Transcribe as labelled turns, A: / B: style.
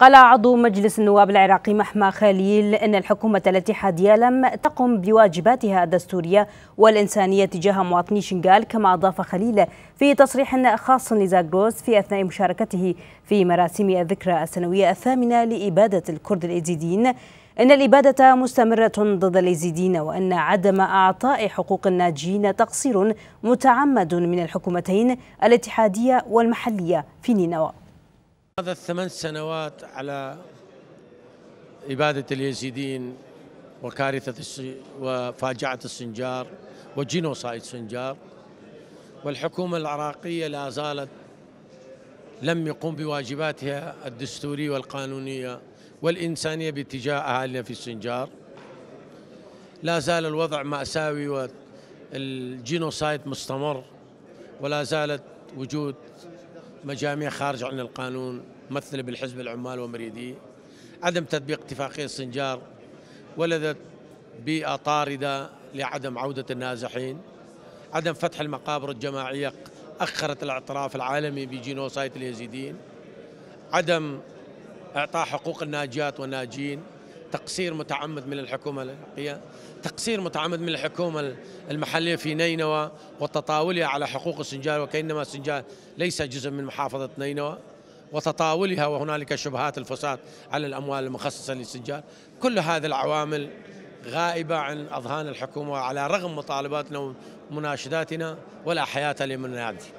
A: قال عضو مجلس النواب العراقي محمى خليل أن الحكومة الاتحادية لم تقم بواجباتها الدستورية والإنسانية تجاه مواطني شنغال كما أضاف خليل في تصريح خاص لزاغروز في أثناء مشاركته في مراسم الذكرى السنوية الثامنة لإبادة الكرد الإيزيديين إن الإبادة مستمرة ضد الإيزيديين وأن عدم أعطاء حقوق الناجين تقصير متعمد من الحكومتين الاتحادية والمحلية في نينوى
B: هذا الثمان سنوات على إبادة اليزيدين وكارثة وفاجعة السنجار وجينوسايد سنجار والحكومة العراقية لا زالت لم يقوم بواجباتها الدستورية والقانونية والإنسانية باتجاه أهالينا في السنجار لا زال الوضع مأساوي والجينوسايد مستمر ولا زالت وجود مجاميع خارج عن القانون ممثلة بالحزب العمال ومريدي عدم تطبيق اتفاقية سنجار ولدت بيئة طاردة لعدم عودة النازحين عدم فتح المقابر الجماعية أخرت الاعتراف العالمي بجينوسايد اليزيدين عدم إعطاء حقوق الناجات والناجين تقصير متعمد من الحكومة تقصير متعمد من الحكومة المحلية في نينوى وتطاولها على حقوق السنجال وكأنما السنجال ليس جزء من محافظة نينوى وتطاولها وهنالك شبهات الفساد على الأموال المخصصة للسنجال كل هذه العوامل غائبة عن أذهان الحكومة على رغم مطالباتنا ومناشداتنا ولا حياة لمن هذه